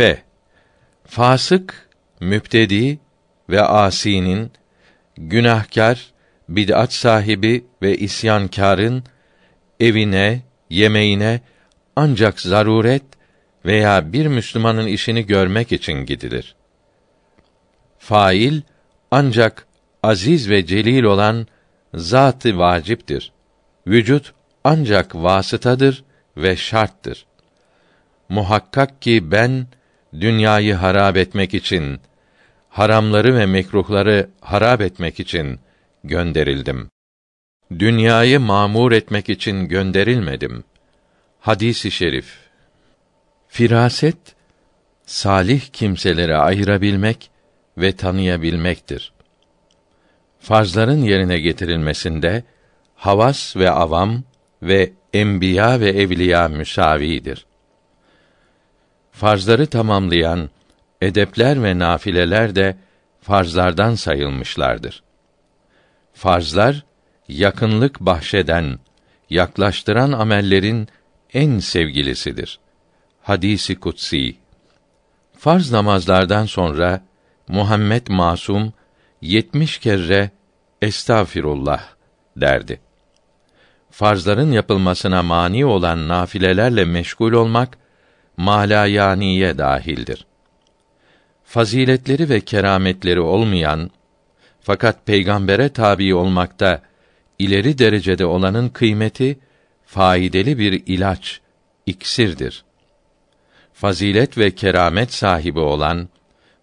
F. Fasık, müptedi ve asinin, günahkar, bid'at sahibi ve isyankârın evine, yemeğine ancak zaruret veya bir Müslümanın işini görmek için gidilir. Fail ancak aziz ve celil olan zatı vaciptir. Vücut ancak vasıtadır ve şarttır. Muhakkak ki ben dünyayı harap etmek için, haramları ve mekruhları harap etmek için gönderildim. Dünyayı mamur etmek için gönderilmedim. Hadisi i şerif. Firaset salih kimseleri ayırabilmek ve tanıyabilmektir. Farzların yerine getirilmesinde havas ve avam ve enbiya ve evliya müsavidir. Farzları tamamlayan edepler ve nafileler de farzlardan sayılmışlardır. Farzlar yakınlık bahşeden, yaklaştıran amellerin en sevgilisidir. Hadisi kutsi. Farz namazlardan sonra Muhammed Masum 70 kere estağfirullah derdi. Farzların yapılmasına mani olan nafilelerle meşgul olmak Malayaniye dahildir. Faziletleri ve kerametleri olmayan fakat peygambere tabi olmakta ileri derecede olanın kıymeti faydalı bir ilaç, iksirdir. Fazilet ve keramet sahibi olan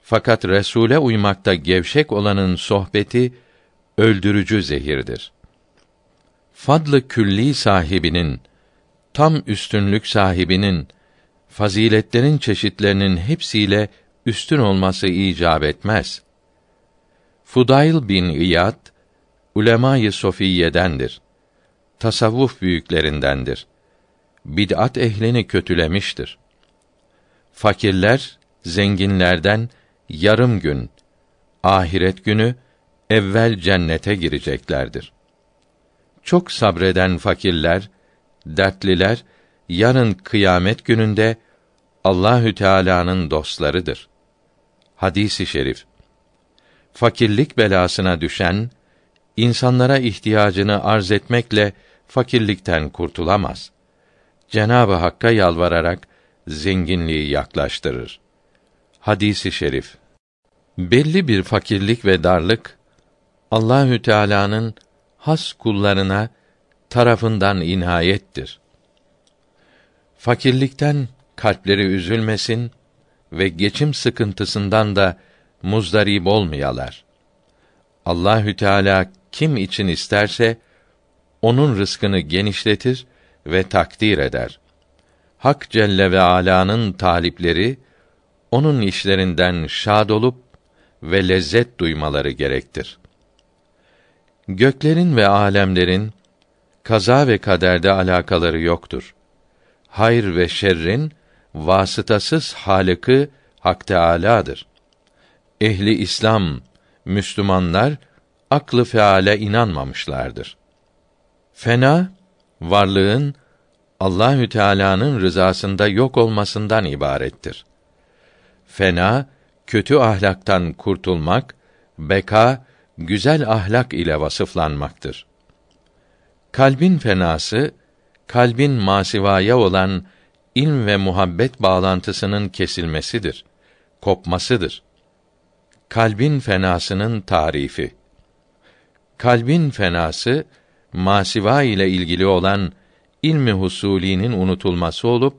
fakat resule uymakta gevşek olanın sohbeti öldürücü zehirdir. Fadlı külli sahibinin tam üstünlük sahibinin faziletlerin çeşitlerinin hepsiyle üstün olması icap etmez. Fudayl bin İyad, Ulema'yı sofiyedendir. Tasavvuf büyüklerindendir. Bid'at ehlini kötülemiştir. Fakirler, zenginlerden yarım gün, ahiret günü, evvel cennete gireceklerdir. Çok sabreden fakirler, dertliler, yarın kıyamet gününde Allahü Teala'nın dostlarıdır. Hadisi şerif. Fakirlik belasına düşen insanlara ihtiyacını arz etmekle fakirlikten kurtulamaz. Cenabı Hakk'a yalvararak zenginliği yaklaştırır. Hadisi şerif. Belli bir fakirlik ve darlık Allahü Teala'nın has kullarına tarafından inayettir. Fakirlikten kalpleri üzülmesin ve geçim sıkıntısından da muzdarip olmayalar. Allahü Teala kim için isterse onun rızkını genişletir ve takdir eder. Hak Celle ve Ala'nın talipleri onun işlerinden şad olup ve lezzet duymaları gerektir. Göklerin ve alemlerin kaza ve kaderde alakaları yoktur. Hayır ve şerrin vasıtasız Halık'ı Hak Teâlâ'dır. Ehli İslam, Müslümanlar, aklı feale inanmamışlardır. Fena, varlığın Allahü Teala'nın rızasında yok olmasından ibarettir. Fena, kötü ahlaktan kurtulmak, beka, güzel ahlak ile vasıflanmaktır. Kalbin fenası, kalbin masivaya olan ilm ve muhabbet bağlantısının kesilmesidir, kopmasıdır. Kalbin fenasının tarifi. Kalbin fenası masiva ile ilgili olan ilmi husulinin unutulması olup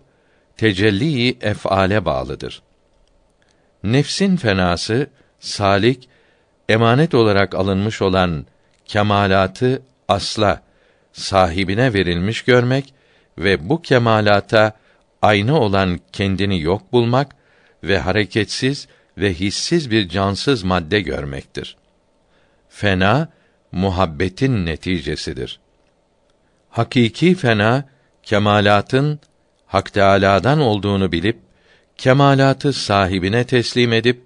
tecelli efale bağlıdır. Nefsin fenası salik emanet olarak alınmış olan kemalatı asla sahibine verilmiş görmek ve bu kemalata ayna olan kendini yok bulmak ve hareketsiz ve hissiz bir cansız madde görmektir. Fena muhabbetin neticesidir. Hakiki fena kemalatın Hak Teâlâ'dan olduğunu bilip kemalatı sahibine teslim edip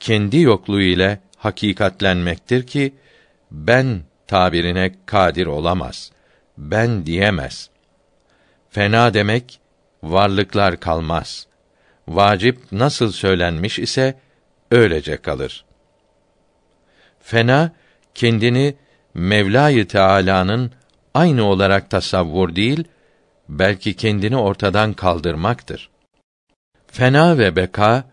kendi yokluğu ile hakikatlenmektir ki ben tabirine kadir olamaz. Ben diyemez. Fena demek varlıklar kalmaz. Vacip nasıl söylenmiş ise öylece kalır. Fena kendini Mevla-i Teala'nın aynı olarak tasavvur değil, belki kendini ortadan kaldırmaktır. Fena ve beka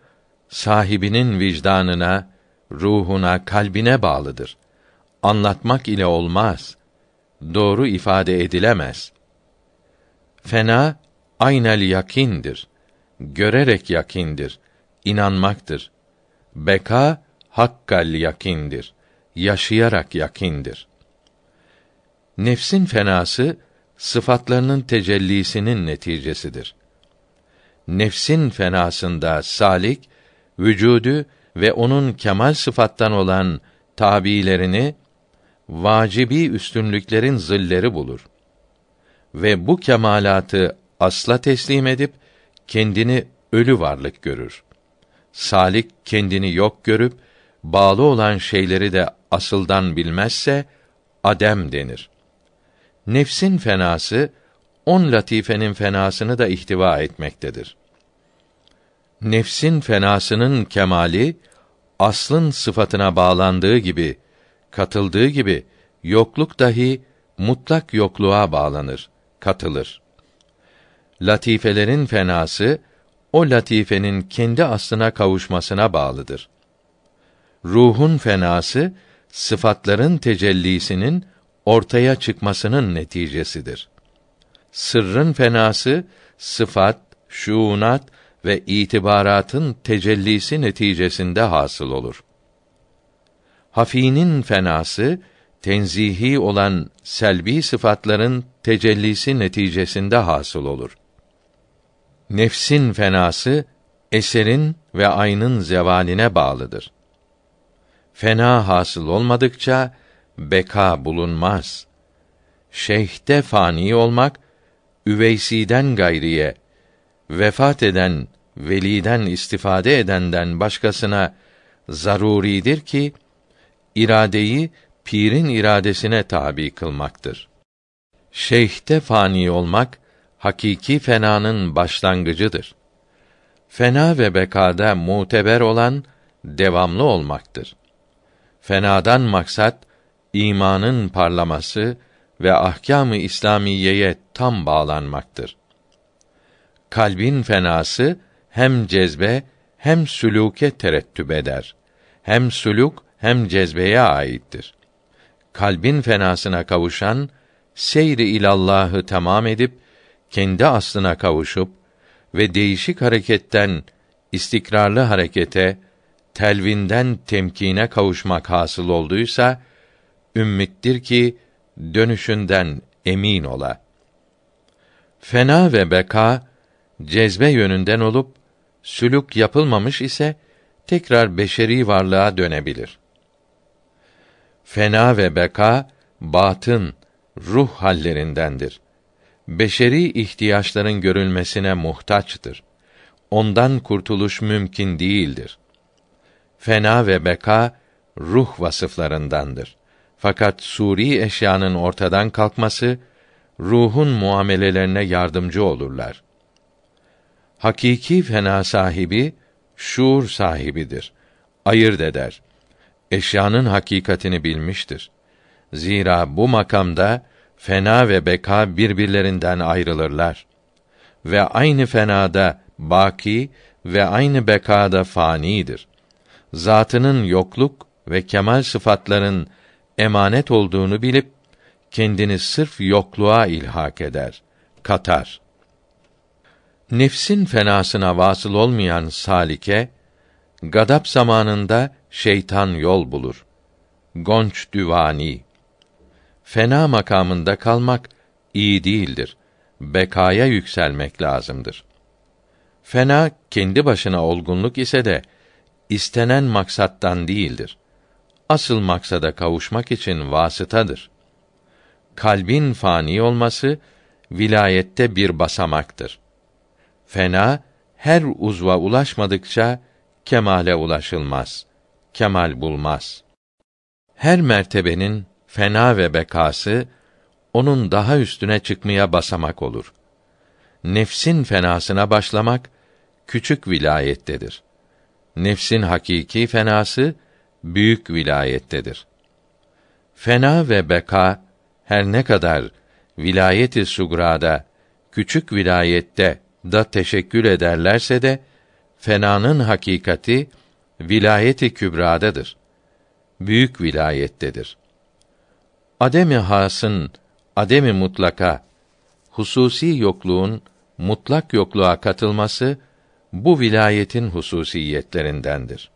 sahibinin vicdanına, ruhuna, kalbine bağlıdır. Anlatmak ile olmaz. Doğru ifade edilemez. Fena aynel yakindir. Görerek yakindir. inanmaktır. Beka hakkal yakindir. Yaşayarak yakindir. Nefsin fenası sıfatlarının tecellisinin neticesidir. Nefsin fenasında salik vücudu ve onun kemal sıfattan olan tabiilerini vacibi üstünlüklerin zilleri bulur ve bu kemalatı asla teslim edip kendini ölü varlık görür. Salik kendini yok görüp bağlı olan şeyleri de asıldan bilmezse adem denir. Nefsin fenası on latifenin fenasını da ihtiva etmektedir. Nefsin fenasının kemali aslın sıfatına bağlandığı gibi katıldığı gibi yokluk dahi mutlak yokluğa bağlanır, katılır latifelerin fenası o latifenin kendi aslına kavuşmasına bağlıdır. Ruhun fenası sıfatların tecellisinin ortaya çıkmasının neticesidir. Sırrın fenası sıfat, şuunat ve itibaratın tecellisi neticesinde hasıl olur. Hafinin fenası tenzihi olan selbi sıfatların tecellisi neticesinde hasıl olur nefsin fenası eserin ve aynın zevaline bağlıdır. Fena hasıl olmadıkça beka bulunmaz. Şeyhte fani olmak üveysiden gayriye vefat eden veliden istifade edenden başkasına zaruridir ki iradeyi pirin iradesine tabi kılmaktır. Şeyhte fani olmak hakiki fenanın başlangıcıdır. Fena ve bekada muteber olan devamlı olmaktır. Fenadan maksat imanın parlaması ve ahkâm-ı İslamiyeye tam bağlanmaktır. Kalbin fenası hem cezbe hem sülûke terettüb eder. Hem sülûk hem cezbeye aittir. Kalbin fenasına kavuşan seyri ilallahı tamam edip kendi aslına kavuşup ve değişik hareketten istikrarlı harekete, telvinden temkine kavuşmak hasıl olduysa ümmittir ki dönüşünden emin ola. Fena ve beka cezbe yönünden olup sülük yapılmamış ise tekrar beşeri varlığa dönebilir. Fena ve beka batın ruh hallerindendir beşeri ihtiyaçların görülmesine muhtaçtır. Ondan kurtuluş mümkün değildir. Fena ve beka ruh vasıflarındandır. Fakat suri eşyanın ortadan kalkması ruhun muamelelerine yardımcı olurlar. Hakiki fena sahibi şuur sahibidir. Ayırt eder. Eşyanın hakikatini bilmiştir. Zira bu makamda fena ve beka birbirlerinden ayrılırlar ve aynı fenada baki ve aynı bekada fanidir. Zatının yokluk ve kemal sıfatların emanet olduğunu bilip kendini sırf yokluğa ilhak eder, katar. Nefsin fenasına vasıl olmayan salike gadap zamanında şeytan yol bulur. Gonç Düvani fena makamında kalmak iyi değildir. Bekaya yükselmek lazımdır. Fena kendi başına olgunluk ise de istenen maksattan değildir. Asıl maksada kavuşmak için vasıtadır. Kalbin fani olması vilayette bir basamaktır. Fena her uzva ulaşmadıkça kemale ulaşılmaz. Kemal bulmaz. Her mertebenin fena ve bekası onun daha üstüne çıkmaya basamak olur. Nefsin fenasına başlamak küçük vilayettedir. Nefsin hakiki fenası büyük vilayettedir. Fena ve beka her ne kadar vilayeti sugrada küçük vilayette da teşekkül ederlerse de fenanın hakikati vilayeti kübradadır. Büyük vilayettedir.'' Ademi hasın, ademi mutlaka, hususi yokluğun mutlak yokluğa katılması bu vilayetin hususiyetlerindendir.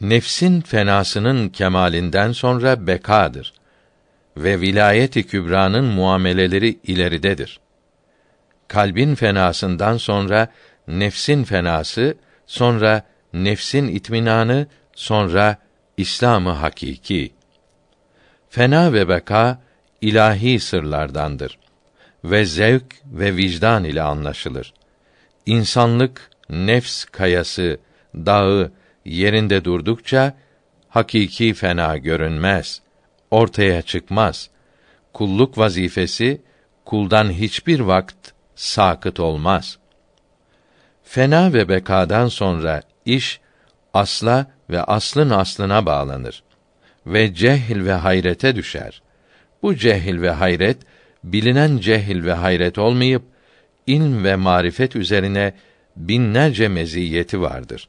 Nefsin fenasının kemalinden sonra bekadır ve vilayeti kübranın muameleleri ileridedir. Kalbin fenasından sonra nefsin fenası, sonra nefsin itminanı, sonra İslamı hakiki Fena ve beka ilahi sırlardandır ve zevk ve vicdan ile anlaşılır. İnsanlık nefs kayası, dağı yerinde durdukça hakiki fena görünmez, ortaya çıkmaz. Kulluk vazifesi kuldan hiçbir vakt sakıt olmaz. Fena ve bekadan sonra iş asla ve aslın aslına bağlanır ve cehil ve hayrete düşer. Bu cehil ve hayret bilinen cehil ve hayret olmayıp ilm ve marifet üzerine binlerce meziyeti vardır.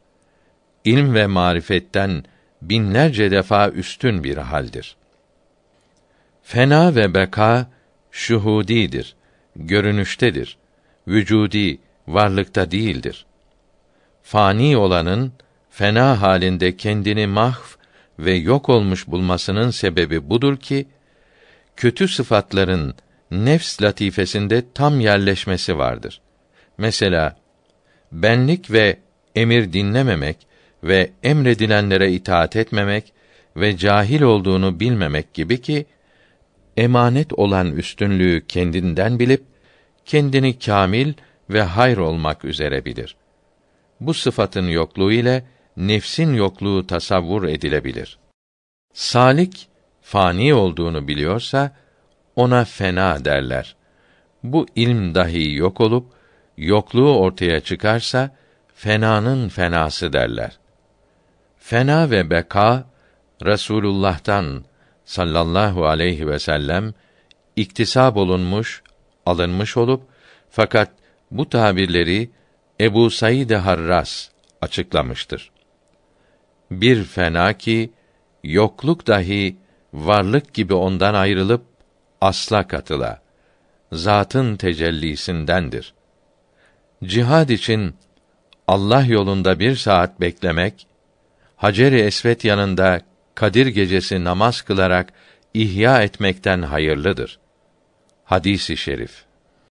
İlm ve marifetten binlerce defa üstün bir haldir. Fena ve beka şuhudidir, görünüştedir. Vücudi, varlıkta değildir. Fani olanın fena halinde kendini mahv ve yok olmuş bulmasının sebebi budur ki kötü sıfatların nefs latifesinde tam yerleşmesi vardır. Mesela benlik ve emir dinlememek ve emredilenlere itaat etmemek ve cahil olduğunu bilmemek gibi ki emanet olan üstünlüğü kendinden bilip kendini kamil ve hayr olmak üzere bilir. Bu sıfatın yokluğu ile nefsin yokluğu tasavvur edilebilir. Salik fani olduğunu biliyorsa ona fena derler. Bu ilm dahi yok olup yokluğu ortaya çıkarsa fenanın fenası derler. Fena ve beka Resulullah'tan sallallahu aleyhi ve sellem iktisab olunmuş, alınmış olup fakat bu tabirleri Ebu Said Harras açıklamıştır bir fena ki yokluk dahi varlık gibi ondan ayrılıp asla katıla zatın tecellisindendir. Cihad için Allah yolunda bir saat beklemek, Hacer-i Esvet yanında Kadir gecesi namaz kılarak ihya etmekten hayırlıdır. Hadisi şerif.